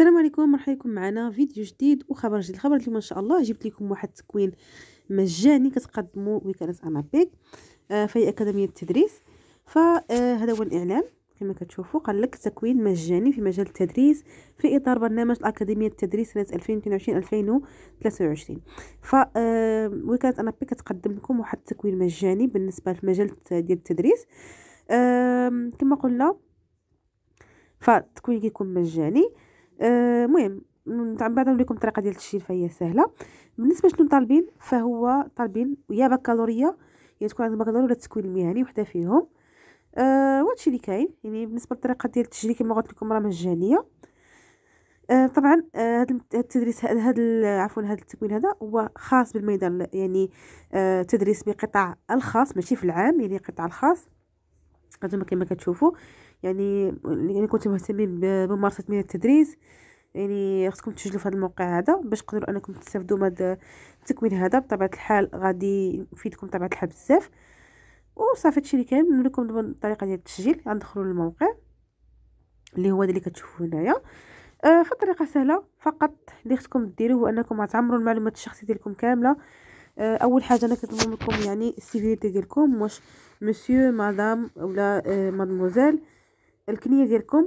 السلام عليكم مرحبا بكم معنا فيديو جديد وخبر جديد الخبر اليوم ان شاء الله جبت لكم واحد التكوين مجاني كتقدمو وكاله انابيك آه في اكاديميه التدريس فهذا آه، هو الاعلان كما كتشوفوا قال لك تكوين مجاني في مجال التدريس في اطار برنامج الاكاديميه التدريس سنه 2022 2023 ف وكاله انابيك كتقدم لكم واحد التكوين مجاني بالنسبه لمجال ديال التدريس آه كما قلنا فالتكوين كيكون مجاني آه، المهم نتعبر لكم الطريقه ديال التشيل فهي سهله بالنسبه شنو طالبين فهو طالبين يا بكالوريا يا تكون عندك بكالوريا ولا التكوين المهني وحده فيهم أه وهادشي اللي كاين يعني بالنسبه للطريقه ديال التشجيع كما قلت لكم راه مجانيه أه طبعا هذا آه التدريس هذا عفوا هذا التكوين هذا هو خاص بالميدان يعني آه تدريس بقطاع الخاص ماشي في العام يعني قطاع الخاص هانتوما كما كتشوفوا يعني يعني كنتم مهتمين بممارسه من التدريس يعني خصكم تسجلوا في هذا الموقع هذا باش تقدروا انكم تستافدوا من هذا التكوين هذا بطبيعه الحال غادي يفيدكم بطبيعه الحال بزاف وصافي هادشي اللي كان نوريكم الطريقه ديال التسجيل غندخلوا للموقع اللي هو اللي كتشوفوا هنايا آه فطريقه سهله فقط اللي خصكم ديروه هو انكم تعمروا المعلومات الشخصيه ديالكم كامله آه، اول حاجه انا كنطلب منكم يعني السيفيليتي ديالكم واش مسيو مدام ولا مادموزيل آه، الكنيه ديالكم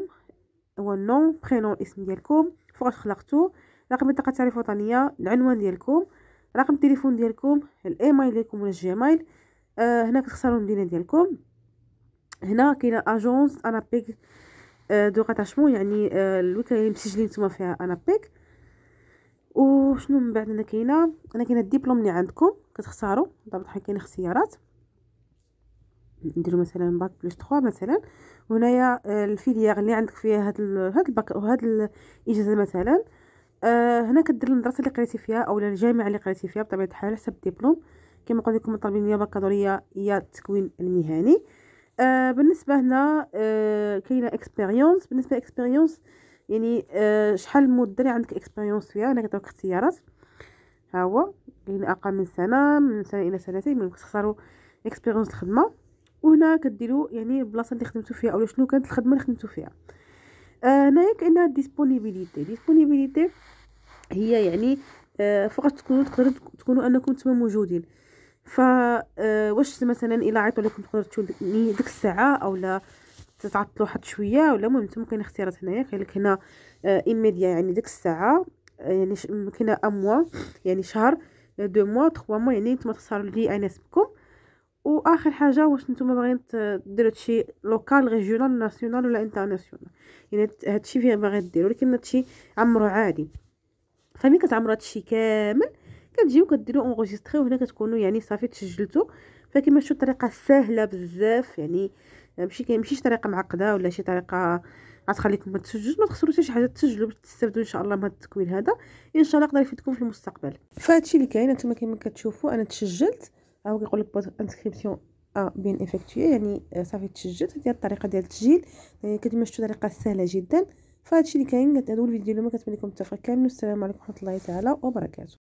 هو النوم برينون الاسم ديالكم فوقاش خلقتو رقم بطاقه التعريف الوطنيه العنوان ديالكم رقم التليفون ديالكم الايميل ديالكم ولا الجيميل آه هنا كتختاروا المدينه ديالكم هنا كاينه اجونس انابيك آه دو غاتاشمون يعني آه الوكاله اللي مسجلين نتوما فيها انابيك وشنو من بعد انا كاينه انا كاينه الدبلوم اللي عندكم كتختاروا بالضبط حنا كاين اختيارات نديرو مثلا باك بلس 3 مثلا وهنايا آه، الفيليغ اللي عندك فيها هاد هاد الباك وهاد الاجازه مثلا آه هنا كدير المدرسه اللي قريتي فيها اولا الجامعه اللي قريتي فيها بطبيعه الحال حسب الدبلوم كما قلت لكم طالبين يا بكالوريا يا التكوين المهني آه بالنسبه هنا آه كاينه اكسبيريونس بالنسبه اكسبيريونس يعني آه شحال مدة اللي عندك اكسبيريونس فيها انا كتعطيك اختيارات ها هو يعني اقل من سنه من سنه الى سنتين ملي كتختاروا اكسبيريونس الخدمه وهنا كديروا يعني البلاصه اللي خدمتو فيها اولا شنو كانت الخدمه اللي خدمتو فيها آه، هنايا آه كاينه ديسپونيبيليتي ديسپونيبيليتي هي يعني آه فقط تكونوا تقدروا تكونوا انكم تما موجودين ف آه واش مثلا الا عيطوا لكم تقدروا تشوفوا يعني ديك الساعه اولا تعطلوا واحد شويه ولا المهم نتوما كاين اختيارات هنايا قال لك هنا ايميديا آه، يعني ديك الساعه آه، يعني ممكن اموا يعني شهر دو موا تخوا موا يعني نتوما تختاروا انا يناسبكم واخر حاجه واش نتوما باغيين ديروا شي لوكال ريجيونال ناسيونال ولا انترناسيونال يعني هادشي فيه باغي ديروا ولكن هادشي عمرو عادي فملي كتعمروا هادشي كامل كتجيو كديروا اونغوجيستري وهنا كتكونوا يعني صافي تسجلتوا فكما شفتوا الطريقه سهله بزاف يعني ماشي كيمشيش طريقه معقده ولا شي طريقه غتخليكم ما تسجلوش ما تخسروش شي حاجه تسجلوا باش تستافدوا ان شاء الله من هذا التكوين هذا ان شاء الله يقدر يفيدكم في المستقبل فهادشي اللي كاين انتما كما كتشوفوا انا تسجلت ها كيقول لك بوت انسكريبسيون ا بين افكتوي يعني صافي تسجلت هذه الطريقه ديال التسجيل يعني كما شفتوا طريقه سهله جدا فهادشي اللي كاين هذا هو الفيديو اللي ما كنتمنى لكم التوفيق كامل والسلام عليكم ورحمه الله تعالى وبركاته